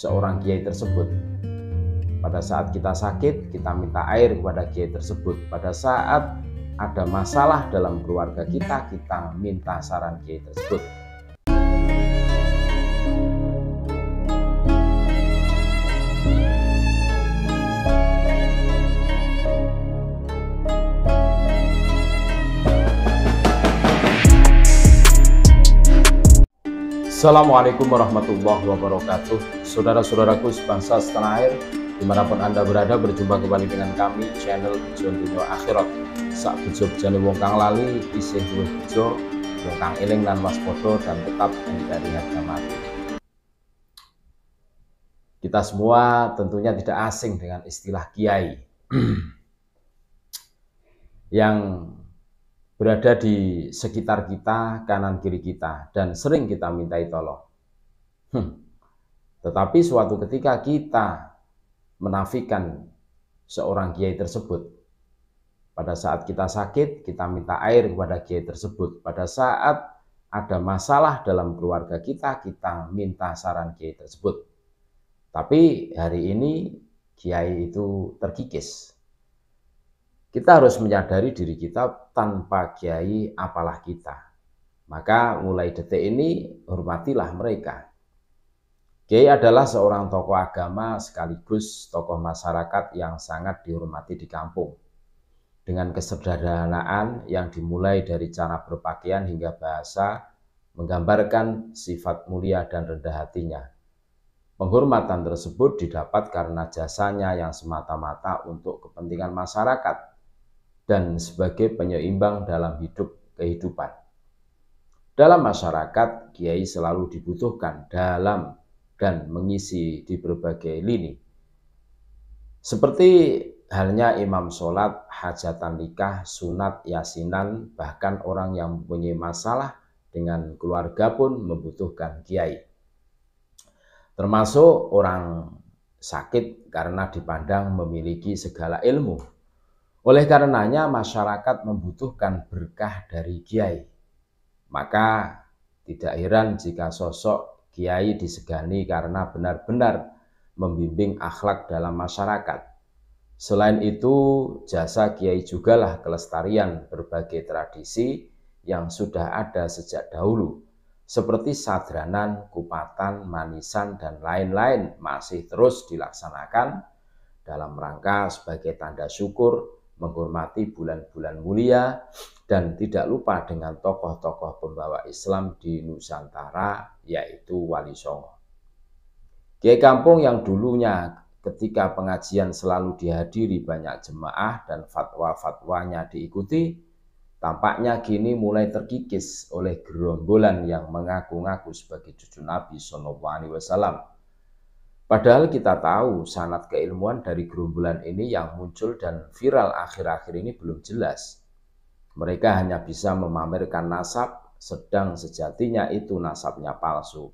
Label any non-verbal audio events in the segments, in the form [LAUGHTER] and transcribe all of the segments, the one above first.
seorang kiai tersebut. Pada saat kita sakit, kita minta air kepada kiai tersebut. Pada saat ada masalah dalam keluarga kita, kita minta saran kiai tersebut Assalamualaikum warahmatullahi wabarakatuh Saudara-saudaraku sebangsa setanah air Dimanapun Anda berada berjumpa kembali dengan kami channel John Dunia Akhirat Saat bejo Bujani wong kang lali Isih duwe bejo Wong kang iling dan mas foto dan tetap dari harga mati Kita semua tentunya tidak asing dengan istilah kiai [CLEARS THROAT] Yang berada di sekitar kita, kanan kiri kita, dan sering kita mintai tolong. Hmm. Tetapi suatu ketika kita menafikan seorang kiai tersebut. Pada saat kita sakit, kita minta air kepada kiai tersebut. Pada saat ada masalah dalam keluarga kita, kita minta saran kiai tersebut. Tapi hari ini kiai itu terkikis, kita harus menyadari diri kita tanpa kiai apalah kita. Maka mulai detik ini hormatilah mereka. Kiai adalah seorang tokoh agama sekaligus tokoh masyarakat yang sangat dihormati di kampung. Dengan kesederhanaan yang dimulai dari cara berpakaian hingga bahasa, menggambarkan sifat mulia dan rendah hatinya. Penghormatan tersebut didapat karena jasanya yang semata-mata untuk kepentingan masyarakat, dan sebagai penyeimbang dalam hidup kehidupan. Dalam masyarakat, kiai selalu dibutuhkan dalam dan mengisi di berbagai lini. Seperti halnya imam sholat, hajatan nikah, sunat, yasinan, bahkan orang yang mempunyai masalah dengan keluarga pun membutuhkan kiai. Termasuk orang sakit karena dipandang memiliki segala ilmu oleh karenanya masyarakat membutuhkan berkah dari kiai. Maka tidak heran jika sosok kiai disegani karena benar-benar membimbing akhlak dalam masyarakat. Selain itu, jasa kiai jugalah kelestarian berbagai tradisi yang sudah ada sejak dahulu, seperti sadranan, kupatan, manisan, dan lain-lain masih terus dilaksanakan dalam rangka sebagai tanda syukur menghormati bulan-bulan mulia dan tidak lupa dengan tokoh-tokoh pembawa Islam di Nusantara yaitu Wali Songo. Kiai Kampung yang dulunya ketika pengajian selalu dihadiri banyak jemaah dan fatwa-fatwanya diikuti, tampaknya kini mulai terkikis oleh gerombolan yang mengaku-ngaku sebagai cucu Nabi SAW. Alaihi Wasallam Padahal kita tahu sanat keilmuan dari gerombolan ini yang muncul dan viral akhir-akhir ini belum jelas. Mereka hanya bisa memamerkan nasab, sedang sejatinya itu nasabnya palsu.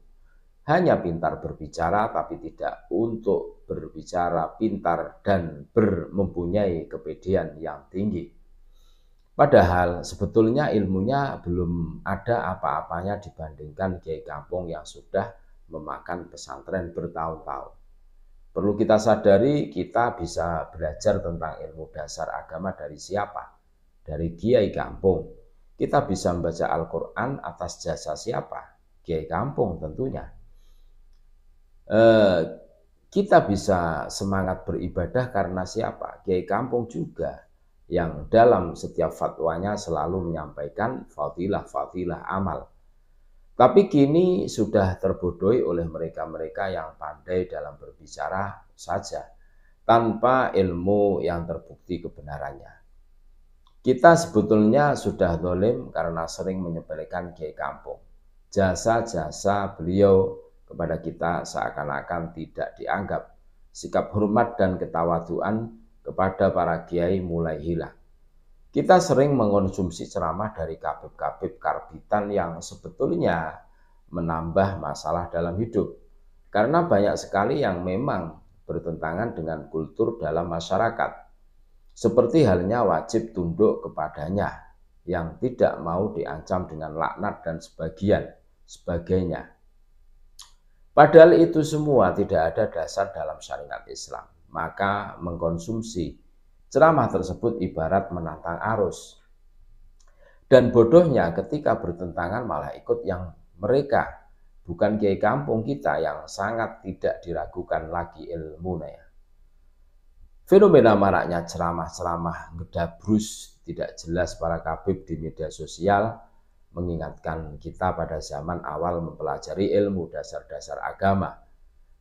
Hanya pintar berbicara tapi tidak untuk berbicara pintar dan ber mempunyai kepedean yang tinggi. Padahal sebetulnya ilmunya belum ada apa-apanya dibandingkan kiai kampung yang sudah memakan pesantren bertahun-tahun. Perlu kita sadari kita bisa belajar tentang ilmu dasar agama dari siapa? Dari kiai kampung. Kita bisa membaca Al-Quran atas jasa siapa? Kiai kampung tentunya. Eh, kita bisa semangat beribadah karena siapa? Kiai kampung juga yang dalam setiap fatwanya selalu menyampaikan fadilah-fadilah amal tapi kini sudah terbodohi oleh mereka-mereka yang pandai dalam berbicara saja, tanpa ilmu yang terbukti kebenarannya. Kita sebetulnya sudah dolim karena sering menyepelekan kiai kampung. Jasa-jasa beliau kepada kita seakan-akan tidak dianggap. Sikap hormat dan ketawaduan kepada para kiai mulai hilang. Kita sering mengonsumsi ceramah dari kabib-kabib karbitan yang sebetulnya menambah masalah dalam hidup. Karena banyak sekali yang memang bertentangan dengan kultur dalam masyarakat. Seperti halnya wajib tunduk kepadanya yang tidak mau diancam dengan laknat dan sebagian sebagainya. Padahal itu semua tidak ada dasar dalam syariat Islam. Maka mengkonsumsi Ceramah tersebut ibarat menantang arus. Dan bodohnya ketika bertentangan malah ikut yang mereka, bukan kiai kampung kita yang sangat tidak diragukan lagi ilmunya. Fenomena maraknya ceramah-ceramah ngedabrus tidak jelas para kabib di media sosial mengingatkan kita pada zaman awal mempelajari ilmu dasar-dasar agama –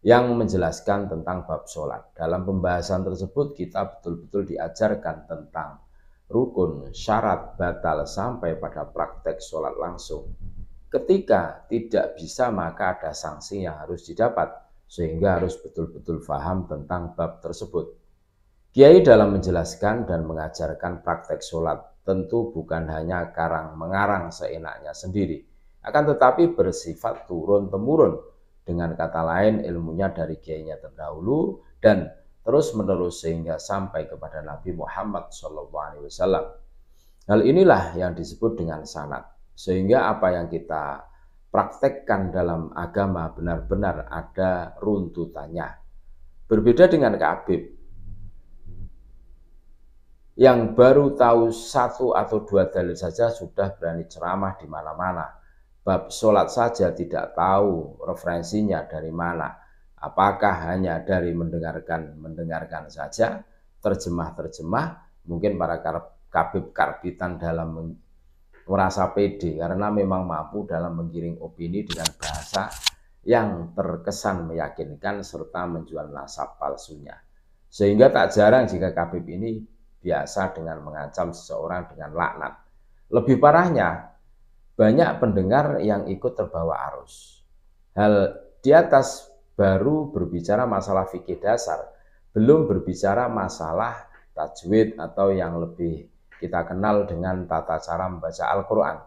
yang menjelaskan tentang bab sholat. Dalam pembahasan tersebut kita betul-betul diajarkan tentang rukun, syarat, batal sampai pada praktek sholat langsung. Ketika tidak bisa maka ada sanksi yang harus didapat sehingga harus betul-betul faham tentang bab tersebut. Kiai dalam menjelaskan dan mengajarkan praktek sholat tentu bukan hanya karang mengarang seenaknya sendiri, akan tetapi bersifat turun-temurun dengan kata lain, ilmunya dari kiainya terdahulu dan terus menerus sehingga sampai kepada Nabi Muhammad SAW. Hal inilah yang disebut dengan sanat. Sehingga apa yang kita praktekkan dalam agama benar-benar ada runtutannya. Berbeda dengan Kabib yang baru tahu satu atau dua dalil saja sudah berani ceramah di mana-mana bab sholat saja tidak tahu referensinya dari mana. Apakah hanya dari mendengarkan mendengarkan saja, terjemah-terjemah, mungkin para kabib karbitan dalam merasa pede karena memang mampu dalam menggiring opini dengan bahasa yang terkesan meyakinkan serta menjual nasab palsunya. Sehingga tak jarang jika kabib ini biasa dengan mengancam seseorang dengan laknat. Lebih parahnya, banyak pendengar yang ikut terbawa arus. Hal di atas baru berbicara masalah fikih dasar, belum berbicara masalah tajwid atau yang lebih kita kenal dengan tata cara membaca Al-Quran.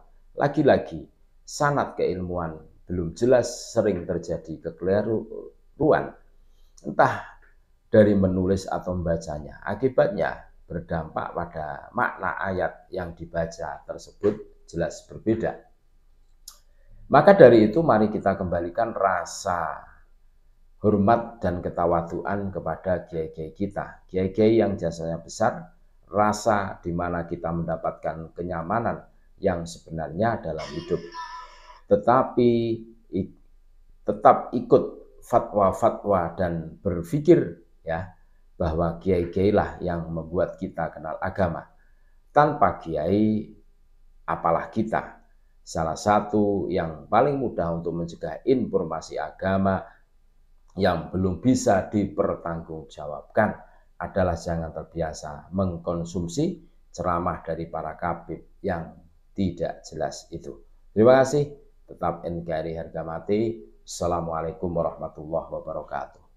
Lagi-lagi, sanat keilmuan belum jelas sering terjadi kekeliruan, entah dari menulis atau membacanya. Akibatnya berdampak pada makna ayat yang dibaca tersebut jelas berbeda. Maka dari itu mari kita kembalikan rasa hormat dan ketawaduan kepada kiai-kiai kita. Kiai-kiai yang jasanya besar, rasa di mana kita mendapatkan kenyamanan yang sebenarnya dalam hidup. Tetapi tetap ikut fatwa-fatwa dan berpikir ya bahwa kiai-kiai lah yang membuat kita kenal agama. Tanpa kiai apalah kita. Salah satu yang paling mudah untuk mencegah informasi agama yang belum bisa dipertanggungjawabkan adalah jangan terbiasa mengkonsumsi ceramah dari para kabib yang tidak jelas itu. Terima kasih. Tetap NKRI harga mati. Assalamualaikum warahmatullahi wabarakatuh.